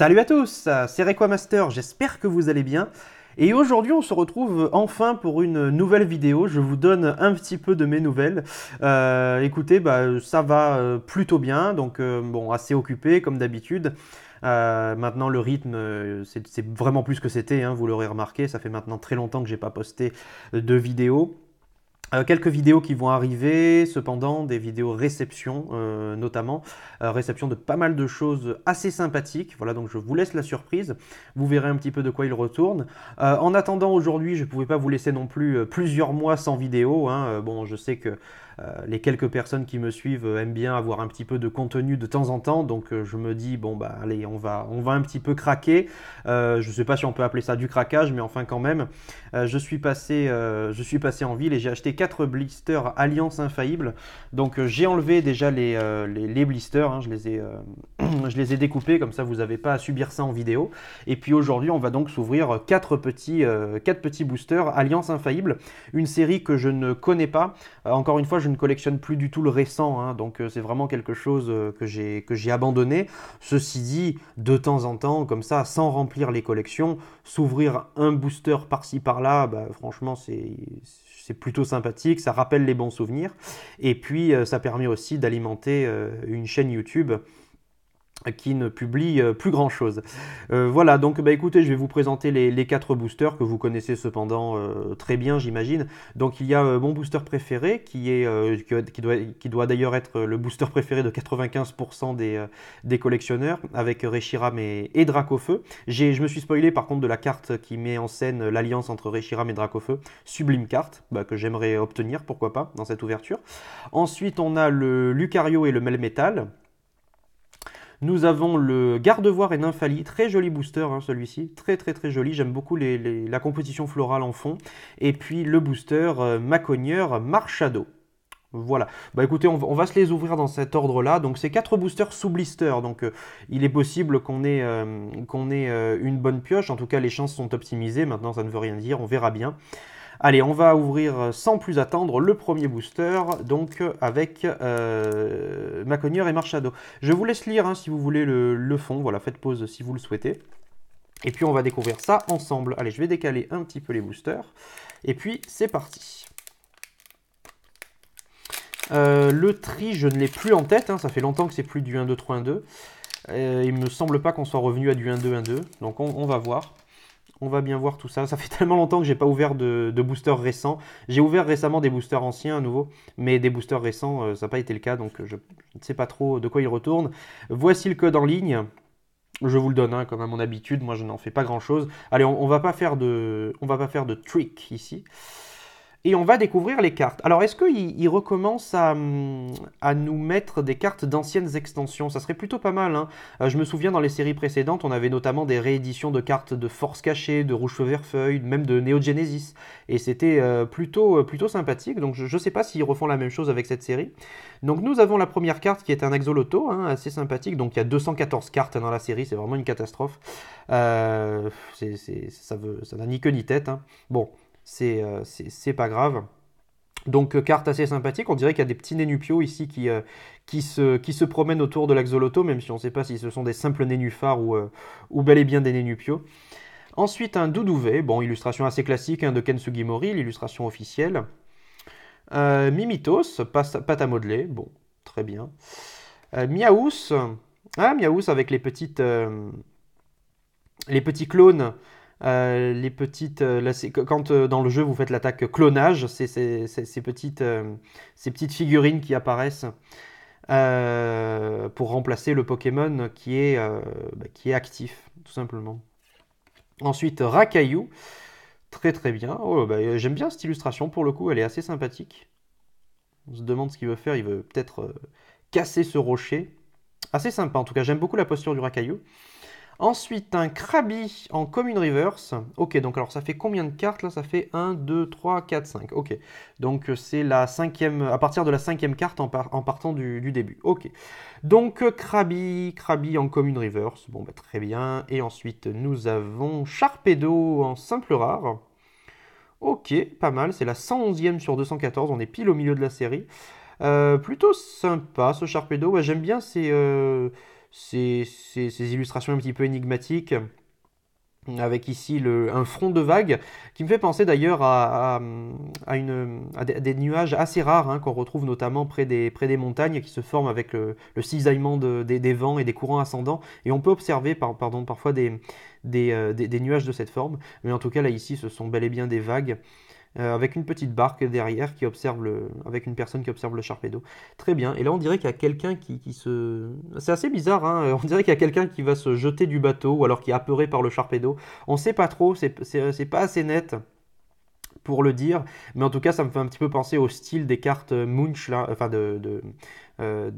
Salut à tous, c'est Requamaster, j'espère que vous allez bien. Et aujourd'hui, on se retrouve enfin pour une nouvelle vidéo. Je vous donne un petit peu de mes nouvelles. Euh, écoutez, bah, ça va euh, plutôt bien, donc euh, bon, assez occupé comme d'habitude. maintenant, le rythme, c'est vraiment plus que c'était, hein, vous l'aurez remarqué. Ça fait maintenant très longtemps que j'ai pas posté de vidéo. Euh, quelques vidéos qui vont arriver, cependant des vidéos réception euh, notamment, euh, réception de pas mal de choses assez sympathiques. Voilà, donc je vous laisse la surprise, vous verrez un petit peu de quoi il retourne. en attendant aujourd'hui, je ne pouvais pas vous laisser non plus plusieurs mois sans vidéo. Hein. Bon, je sais que euh, les quelques personnes qui me suivent euh, aiment bien avoir un petit peu de contenu de temps en temps, donc euh, je me dis bon bah allez on va on va un petit peu craquer. je ne sais pas si on peut appeler ça du craquage, mais enfin quand même, je suis passé je suis passé en ville et j'ai acheté quatre blisters Alliance infaillible. Donc j'ai enlevé déjà les, blisters, hein. je les ai je les ai découpés comme ça vous n'avez pas à subir ça en vidéo. Et puis aujourd'hui on va donc s'ouvrir quatre petits quatre petits boosters Alliance infaillible, une série que je ne connais pas. encore une fois je collectionne plus du tout le récent, hein, donc euh, c'est vraiment quelque chose euh, que j'ai que j'ai abandonné. Ceci dit, de temps en temps, comme ça, sans remplir les collections, s'ouvrir un booster par-ci par-là, bah, franchement, c'est c'est plutôt sympathique, ça rappelle les bons souvenirs, et puis euh, ça permet aussi d'alimenter une chaîne YouTube qui ne publie euh, plus grand chose. Euh, voilà, donc bah, écoutez, je vais vous présenter les, les quatre boosters que vous connaissez cependant euh, très bien, j'imagine. Donc il y a mon booster préféré, qui, est, qui, doit, qui doit d'ailleurs être le booster préféré de 95% des, des, collectionneurs, avec Reshiram et, et Dracofeu. Je me suis spoilé par contre de la carte qui met en scène l'alliance entre Reshiram et Dracofeu, sublime carte, bah, que j'aimerais obtenir, pourquoi pas, dans cette ouverture. Ensuite, on a le Lucario et le Melmetal nous avons le Gardevoir et Nymphalie, très joli booster hein, celui-ci, très très très joli, j'aime beaucoup la composition florale en fond. Et puis le booster euh, Macogneur Marchado. Voilà. Bah écoutez, on, va se les ouvrir dans cet ordre-là. Donc c'est quatre boosters sous blister. Donc euh, il est possible qu'on ait euh, une bonne pioche. En tout cas, les chances sont optimisées. Maintenant, ça ne veut rien dire. On verra bien. Allez, on va ouvrir sans plus attendre le premier booster, donc avec euh, et Marchado. Je vous laisse lire hein, si vous voulez le, fond, voilà, faites pause si vous le souhaitez. Et puis on va découvrir ça ensemble. Allez, je vais décaler un petit peu les boosters. Et puis c'est parti. Euh, le tri, je ne l'ai plus en tête. Hein. Ça fait longtemps que c'est plus du 1-2-3-1-2. Il euh, il me semble pas qu'on soit revenu à du 1-2-1-2. Donc on, va voir. On va bien voir tout ça. Ça fait tellement longtemps que j'ai pas ouvert de, booster récent. J'ai ouvert récemment des boosters anciens à nouveau, mais des boosters récents, euh, ça n'a pas été le cas, donc euh, je ne sais pas trop de quoi ils retournent. Voici le code en ligne. Je vous le donne, hein, comme à mon habitude, moi je n'en fais pas grand chose. Allez, on, on, va pas faire de, on va pas faire de trick ici et on va découvrir les cartes. Alors, est-ce qu'ils recommence mm, à, nous mettre des cartes d'anciennes extensions Ça serait plutôt pas mal. Hein. Euh, je me souviens dans les séries précédentes, on avait notamment des rééditions de cartes de Force Cachée, de Rouge Feuille, même de Neo Genesis. Et c'était euh, plutôt, euh, plutôt sympathique. Donc, je ne sais pas s'ils refont la même chose avec cette série. Donc, nous avons la première carte qui est un Axoloto, hein, assez sympathique. Donc, il y a 214 cartes dans la série, c'est vraiment une catastrophe. ça n'a ni queue ni tête. Hein. Bon, euh, c'est pas grave. Donc euh, carte assez sympathique, on dirait qu'il y a des petits nénupios ici euh, qui, se, promènent autour de l'axoloto, même si on ne sait pas si ce sont des simples nénuphars ou, ou bel et bien des nénupios. Ensuite un Doudouvé. bon illustration assez classique hein, de Kensugi Mori, l'illustration officielle. Mimitos, pâte à modeler, bon, très bien. Miaous, ah Miaous avec les les petits clones euh, les petites, euh, quand euh, dans le jeu vous faites l'attaque clonage, c'est ces petites, ces petites figurines qui apparaissent pour remplacer le Pokémon qui est, bah, qui est actif, tout simplement. Ensuite, Rakayu, très très bien. Oh, bah, j'aime bien cette illustration pour le coup, elle est assez sympathique. On se demande ce qu'il veut faire, il veut peut-être casser ce rocher. Assez sympa en tout cas, j'aime beaucoup la posture du Rakayu. Ensuite, un Krabi en Commune Reverse. Ok, donc alors ça fait combien de cartes là Ça fait 1, 2, 3, 4, 5. Ok, donc euh, c'est la cinquième, à partir de la cinquième carte en, partant du, début. Ok, donc Krabi, euh, Krabi en Commune Reverse. Bon, bah, très bien. Et ensuite, nous avons Sharpedo en Simple Rare. Ok, pas mal. C'est la 111e sur 214. On est pile au milieu de la série. Euh, plutôt sympa ce Sharpedo. Ouais, J'aime bien ces ces, ces, illustrations un petit peu énigmatiques. Avec ici le, un front de vague qui me fait penser d'ailleurs à, à, à, des nuages assez rares hein, qu'on retrouve notamment près des, près des, montagnes qui se forment avec le, cisaillement des, des, vents et des courants ascendants. Et on peut observer pardon, parfois euh, des, des, nuages de cette forme. Mais en tout cas là ici ce sont bel et bien des vagues. Euh, avec une petite barque derrière qui observe le, avec une personne qui observe le d'eau. Très bien. Et là, on dirait qu'il y a quelqu'un qui, se. C'est assez bizarre, hein on dirait qu'il y a quelqu'un qui va se jeter du bateau ou alors qui est apeuré par le d'eau. On ne sait pas trop, c'est pas assez net pour le dire. Mais en tout cas, ça me fait un petit peu penser au style des cartes Munch, là, enfin de, euh,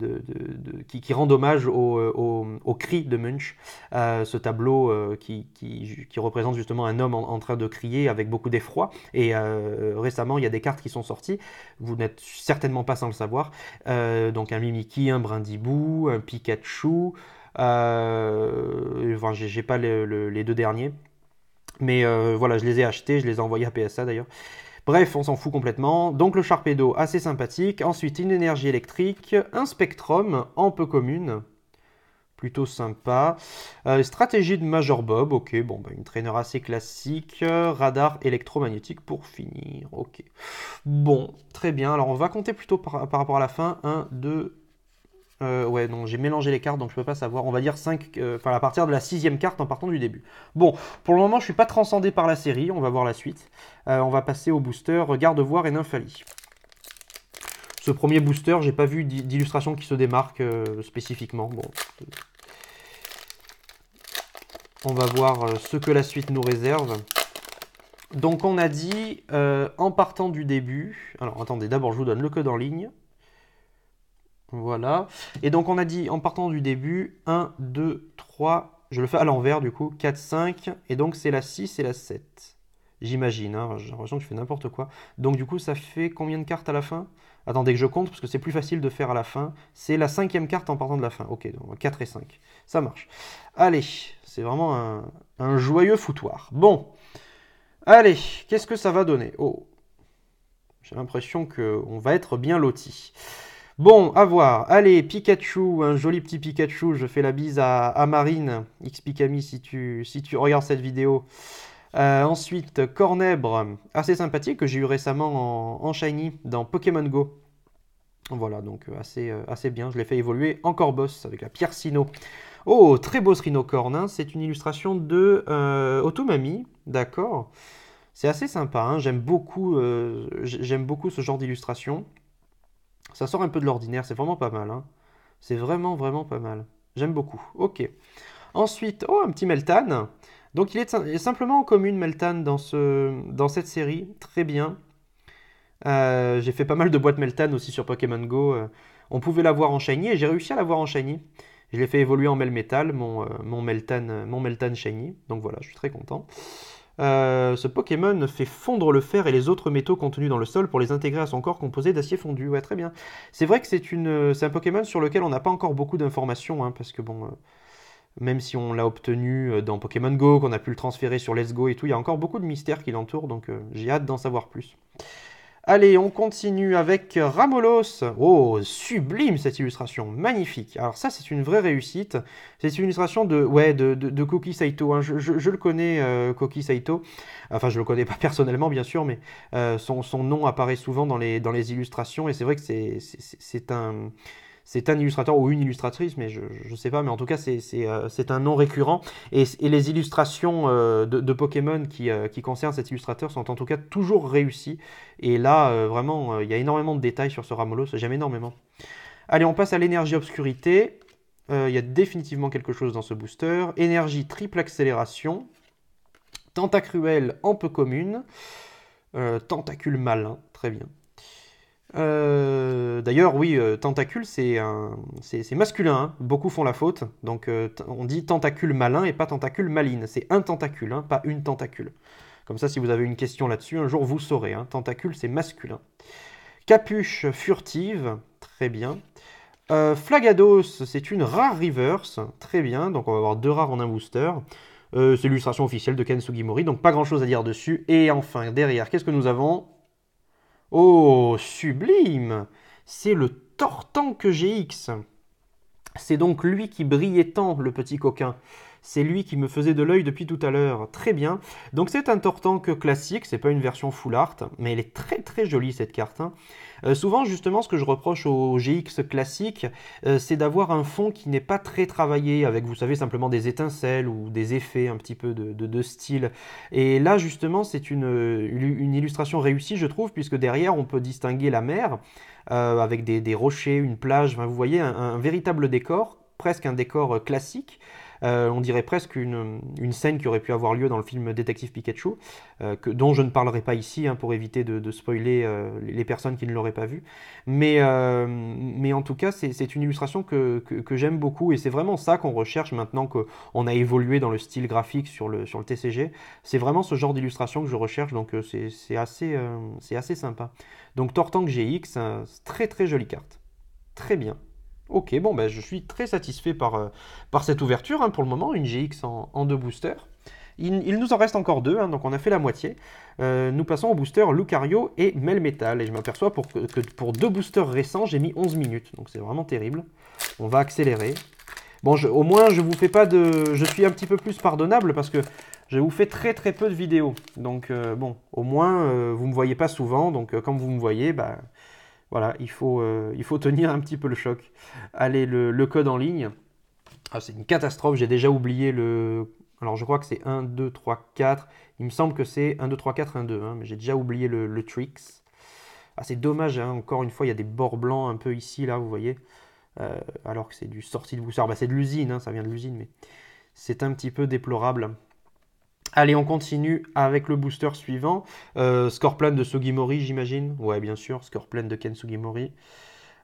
qui, qui, rendent hommage euh, au, cri de Munch, euh, ce tableau qui, représente justement un homme en, train de crier avec beaucoup d'effroi. Et récemment, il y a des cartes qui sont sorties, vous n'êtes certainement pas sans le savoir. donc un Mimiki, un Brindibou, un Pikachu. enfin, j'ai pas les deux derniers. Mais euh, voilà, je les ai achetés, je les ai envoyés à PSA d'ailleurs. Bref, on s'en fout complètement. Donc le Sharpedo, assez sympathique. Ensuite, une énergie électrique, un Spectrum un peu commune. Plutôt sympa. Euh, stratégie de Major Bob, ok, bon, bah, une traîneur assez classique. radar électromagnétique pour finir, ok. Bon, très bien. Alors on va compter plutôt par, par rapport à la fin. 1, 2, euh, ouais, non, j'ai mélangé les cartes, donc je peux pas savoir. On va dire 5, euh, enfin à partir de la sixième carte en partant du début. Bon, pour le moment, je suis pas transcendé par la série. On va voir la suite. Euh, on va passer au booster Garde Voir et Nymphalie. Ce premier booster, j'ai pas vu d'illustration qui se démarque spécifiquement. On va voir ce que la suite nous réserve. Donc on a dit, en partant du début, alors attendez, d'abord je vous donne le code en ligne. Voilà. Et donc on a dit en partant du début 1, 2, 3, je le fais à l'envers du coup, 4, 5, et donc c'est la 6 et la 7. J'imagine, hein, j'ai l'impression que je fais n'importe quoi. Donc du coup ça fait combien de cartes à la fin Attendez que je compte parce que c'est plus facile de faire à la fin. C'est la cinquième carte en partant de la fin. Ok, donc 4 et 5. Ça marche. Allez, c'est vraiment un, joyeux foutoir. Bon. Allez, qu'est-ce que ça va donner Oh, j'ai l'impression qu'on va être bien loti. Bon, à voir. Allez, Pikachu, un joli petit Pikachu. Je fais la bise à, à Marine, Xpikami, si tu, si tu regardes cette vidéo. Euh, ensuite, Cornèbre, assez sympathique, que j'ai eu récemment en, Shiny dans Pokémon Go. Voilà, donc euh, assez, euh, assez bien. Je l'ai fait évoluer en Corbos, avec la pierre Sino. Oh, très beau ce rhinocorne. Hein. C'est une illustration de euh, Otomami, d'accord. C'est assez sympa. Hein. J'aime beaucoup, beaucoup ce genre d'illustration. Ça sort un peu de l'ordinaire, c'est vraiment pas mal. Hein. C'est vraiment, vraiment pas mal. J'aime beaucoup. Ok. Ensuite, oh, un petit Meltan. Donc il est, simplement en commune, Meltan, dans, ce, dans cette série. Très bien. Euh, j'ai fait pas mal de boîtes Meltan aussi sur Pokémon Go. Euh, on pouvait l'avoir en shiny et j'ai réussi à l'avoir en shiny. Je l'ai fait évoluer en Melmetal, mon, euh, mon, Meltan, mon Meltan shiny. Donc voilà, je suis très content. Euh, ce Pokémon fait fondre le fer et les autres métaux contenus dans le sol pour les intégrer à son corps composé d'acier fondu. Ouais, très bien. C'est vrai que c'est une, euh, c'est un Pokémon sur lequel on n'a pas encore beaucoup d'informations, hein, parce que bon, euh, même si on l'a obtenu dans Pokémon Go, qu'on a pu le transférer sur Let's Go et tout, il y a encore beaucoup de mystères qui l'entourent, donc j'ai hâte d'en savoir plus. Allez, on continue avec Ramolos. Oh, sublime cette illustration, magnifique. Alors ça, c'est une vraie réussite. C'est une illustration de, ouais, de, de, Koki Saito. Hein. Je, le connais, euh, Koki Saito. Enfin, je le connais pas personnellement, bien sûr, mais euh, son, son, nom apparaît souvent dans les, dans les illustrations. Et c'est vrai que c'est un c'est un illustrateur ou une illustratrice, mais je ne sais pas, mais en tout cas c'est, euh, un nom récurrent. Et, les illustrations euh, de, Pokémon euh, qui, concernent cet illustrateur sont en tout cas toujours réussies. Et là, vraiment, il y a énormément de détails sur ce Ramolos, j'aime énormément. Allez, on passe à l'énergie obscurité. Il y a définitivement quelque chose dans ce booster. Énergie triple accélération. Tentacruel en peu commune. tentacule malin, très bien. Euh, d'ailleurs, oui, euh, tentacule, c'est masculin. Hein. Beaucoup font la faute. Donc, euh, on dit tentacule malin et pas tentacule maline. C'est un tentacule, hein, pas une tentacule. Comme ça, si vous avez une question là-dessus, un jour vous saurez. Hein. Tentacule, c'est masculin. Capuche furtive, très bien. Flagados, c'est une rare reverse, très bien. Donc, on va avoir deux rares en un booster. c'est l'illustration officielle de Ken Sugimori, donc pas grand chose à dire dessus. Et enfin, derrière, qu'est-ce que nous avons Oh, sublime C'est le tortant que GX. C'est donc lui qui brillait tant, le petit coquin. C'est lui qui me faisait de l'œil depuis tout à l'heure. Très bien. Donc c'est un Tortank classique, c'est pas une version full art, mais elle est très très jolie cette carte. Hein. Euh, souvent, justement, ce que je reproche au GX classique, euh, c'est d'avoir un fond qui n'est pas très travaillé, avec, vous savez, simplement des étincelles ou des effets un petit peu de, style. Et là, justement, c'est une, illustration réussie, je trouve, puisque derrière, on peut distinguer la mer. Euh, avec des, rochers, une plage, vous voyez un véritable décor, presque un décor classique, euh, on dirait presque une, scène qui aurait pu avoir lieu dans le film Détective Pikachu, euh, dont je ne parlerai pas ici hein, pour éviter de, spoiler euh, les personnes qui ne l'auraient pas vu. Mais, en tout cas, c'est une illustration que, j'aime beaucoup et c'est vraiment ça qu'on recherche maintenant qu'on a évolué dans le style graphique sur le, TCG. C'est vraiment ce genre d'illustration que je recherche, donc c'est assez, assez sympa. Donc Tortank GX, très très jolie carte. Très bien. Ok, bon, ben, je suis très satisfait par, euh, par cette ouverture hein, pour le moment, une GX en, deux boosters. Il, nous en reste encore deux, hein, donc on a fait la moitié. Euh, nous passons aux boosters Lucario et Melmetal. Et je m'aperçois pour que, pour deux boosters récents, j'ai mis 11 minutes. Donc c'est vraiment terrible. On va accélérer. Bon, au moins, je vous fais pas de... Je suis un petit peu plus pardonnable parce que je vous fais très très peu de vidéos. Donc euh, bon, au moins, vous me voyez pas souvent. Donc comme vous me voyez, bah... Voilà, il faut, euh, il faut tenir un petit peu le choc. Allez, le, code en ligne. Ah, c'est une catastrophe, j'ai déjà oublié le... Alors je crois que c'est 1, 2, 3, 4. Il me semble que c'est 1, 2, 3, 4, 1, 2. mais j'ai déjà oublié le, le tricks. Ah, c'est dommage, hein, encore une fois, il y a des bords blancs un peu ici, là, vous voyez. Euh, alors que c'est du sorti de boussard. Bah, c'est de l'usine, hein, ça vient de l'usine, mais c'est un petit peu déplorable. Allez, on continue avec le booster suivant. Euh, score de Sugimori, j'imagine. Ouais, bien sûr, score de Ken Sugimori.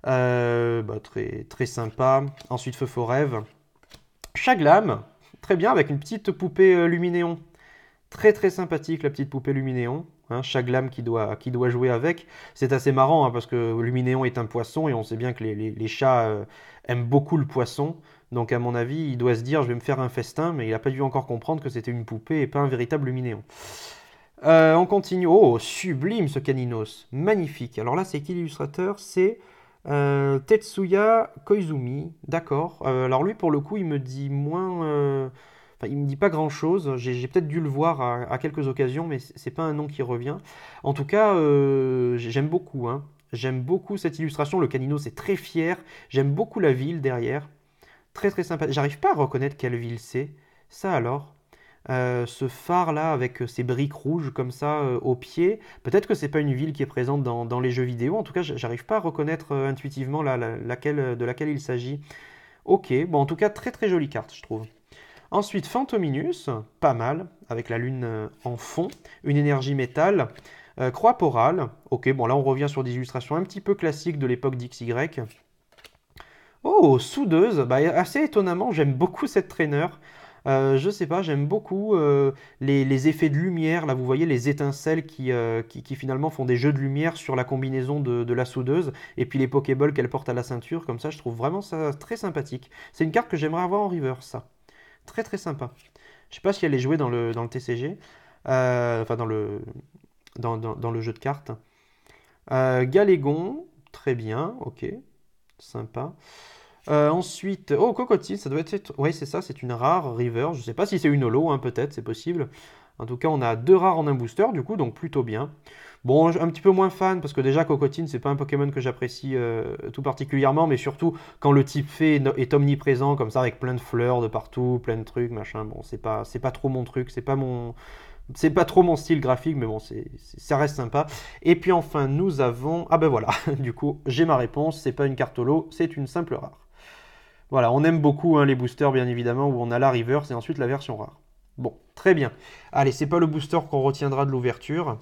Euh, bah, très, très sympa. Ensuite, Feu Faux Rêve. Chaglam, très bien, avec une petite poupée euh, Luminéon. Très très sympathique la petite poupée Luminéon. Hein, Chaglam qui doit, qui doit jouer avec. C'est assez marrant hein, parce que Luminéon est un poisson et on sait bien que les, chats euh, aiment beaucoup le poisson. Donc à mon avis, il doit se dire je vais me faire un festin, mais il n'a pas dû encore comprendre que c'était une poupée et pas un véritable luminéon. Euh, on continue. Oh, sublime ce Caninos. Magnifique. Alors là, c'est qui l'illustrateur C'est euh, Tetsuya Koizumi. D'accord. Euh, alors lui, pour le coup, il me dit moins... Enfin, il me dit pas grand chose. J'ai peut-être dû le voir à, quelques occasions, mais c'est pas un nom qui revient. En tout cas, j'aime beaucoup. Hein. J'aime beaucoup cette illustration. Le Caninos est très fier. J'aime beaucoup la ville derrière. Très très sympa. J'arrive pas à reconnaître quelle ville c'est. Ça alors. Euh, ce phare là avec ses euh, briques rouges comme ça euh, au pied, peut-être que c'est pas une ville qui est présente dans, les jeux vidéo, en tout cas j'arrive pas à reconnaître intuitivement laquelle, de laquelle il s'agit. Ok, bon en tout cas très très jolie carte je trouve. Ensuite Fantominus, pas mal, avec la lune en fond, une énergie métal, croix porale, ok bon là on revient sur des illustrations un petit peu classiques de l'époque d'XY, Oh, soudeuse, bah, assez étonnamment, j'aime beaucoup cette traîneur. Euh, je sais pas, j'aime beaucoup euh, les, effets de lumière. Là, vous voyez les étincelles euh, qui, qui, finalement font des jeux de lumière sur la combinaison de, la soudeuse et puis les Pokéballs qu'elle porte à la ceinture. Comme ça, je trouve vraiment ça très sympathique. C'est une carte que j'aimerais avoir en river, ça. Très très sympa. Je sais pas si elle est jouée dans le, dans le TCG, enfin dans le, dans, dans, le jeu de cartes. Galégon, très bien, ok. Sympa. Euh, ensuite, oh, Cocotine, ça doit être. Oui, c'est ça, c'est une rare River. Je ne sais pas si c'est une holo, hein, peut-être, c'est possible. En tout cas, on a deux rares en un booster, du coup, donc plutôt bien. Bon, un petit peu moins fan, parce que déjà, Cocotine, c'est pas un Pokémon que j'apprécie euh, tout particulièrement, mais surtout quand le type fait est omniprésent, comme ça, avec plein de fleurs de partout, plein de trucs, machin. Bon, c'est pas, c'est pas trop mon truc, c'est pas mon, c'est pas trop mon style graphique, mais bon, ça reste sympa. Et puis enfin, nous avons. Ah ben voilà, du coup, j'ai ma réponse. C'est pas une carte holo, c'est une simple rare. Voilà, on aime beaucoup hein, les boosters, bien évidemment, où on a la reverse et ensuite la version rare. Bon, très bien. Allez, c'est pas le booster qu'on retiendra de l'ouverture.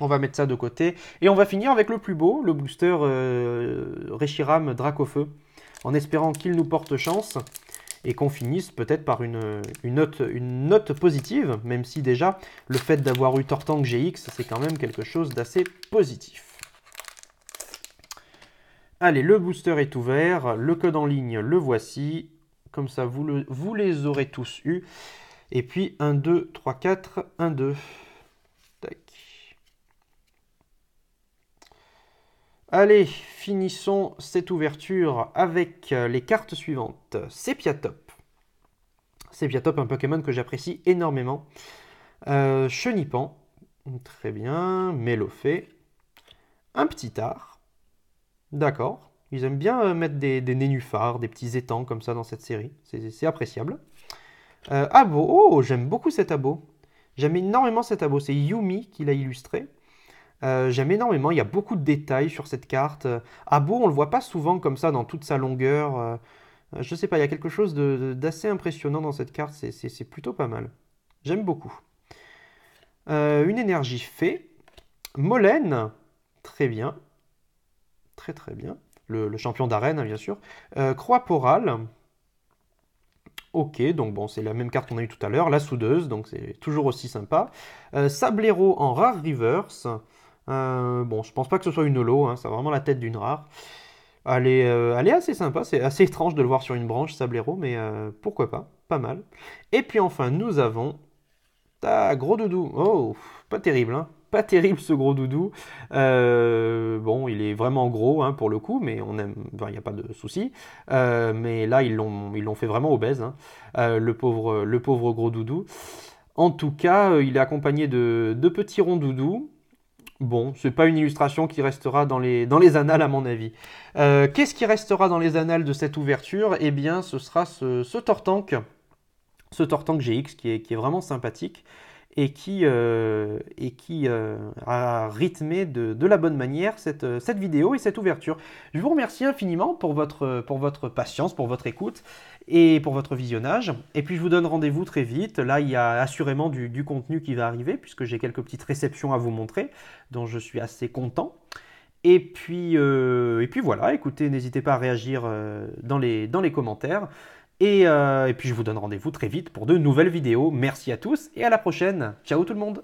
On va mettre ça de côté. Et on va finir avec le plus beau, le booster euh, Reshiram Dracofeu, en espérant qu'il nous porte chance et qu'on finisse peut-être par une, note, une note positive, même si déjà le fait d'avoir eu Tortank GX, c'est quand même quelque chose d'assez positif. Allez, le booster est ouvert, le code en ligne, le voici. Comme ça, vous, vous les aurez tous eus. Et puis, 1, 2, 3, 4, 1, 2. Allez, finissons cette ouverture avec euh, les cartes suivantes. Sepiatop. Sepiatop, un Pokémon que j'apprécie énormément. Euh, Chenipan, très bien. Mélophée. Un petit art. D'accord. Ils aiment bien euh, mettre des, nénuphars, des petits étangs comme ça dans cette série. C'est appréciable. Euh, abo. Oh, j'aime beaucoup cet abo. J'aime énormément cet abo. C'est Yumi qui l'a illustré. Euh, j'aime énormément, il y a beaucoup de détails sur cette carte. Euh, Abo, on ne le voit pas souvent comme ça dans toute sa longueur. Euh, je sais pas, il y a quelque chose d'assez impressionnant dans cette carte, c'est plutôt pas mal. J'aime beaucoup. une énergie fée. Molène, très bien. Très très bien. Le, champion d'arène, hein, bien sûr. Croix porale. Ok, donc bon, c'est la même carte qu'on a eu tout à l'heure, la soudeuse, donc c'est toujours aussi sympa. Sablero en rare reverse. Euh, bon, je pense pas que ce soit une holo, hein, c'est vraiment la tête d'une rare. Euh, elle est, assez sympa, c'est assez étrange de le voir sur une branche sablero, mais euh, pourquoi pas, pas mal. Et puis enfin, nous avons. ta gros doudou Oh, pas terrible, hein. Pas terrible ce gros doudou. bon, il est vraiment gros hein, pour le coup, mais on aime. il n'y a pas de souci. mais là, ils l'ont, fait vraiment obèse, le, pauvre, le pauvre gros doudou. En tout cas, il est accompagné de, de petits ronds doudous. Bon, ce n'est pas une illustration qui restera dans les, annales à mon avis. Euh, qu'est-ce qui restera dans les annales de cette ouverture Eh bien, ce sera ce, ce Tortank, ce Tortank GX qui est vraiment sympathique et qui, euh, et qui euh, a rythmé de, de, la bonne manière cette, euh, cette, vidéo et cette ouverture. Je vous remercie infiniment pour votre, pour votre patience, pour votre écoute et pour votre visionnage. Et puis je vous donne rendez-vous très vite. Là, il y a assurément du, du contenu qui va arriver puisque j'ai quelques petites réceptions à vous montrer dont je suis assez content. Et puis, et puis voilà, écoutez, n'hésitez pas à réagir dans les, dans les commentaires. Euh, et, puis je vous donne rendez-vous très vite pour de nouvelles vidéos. Merci à tous et à la prochaine. Ciao tout le monde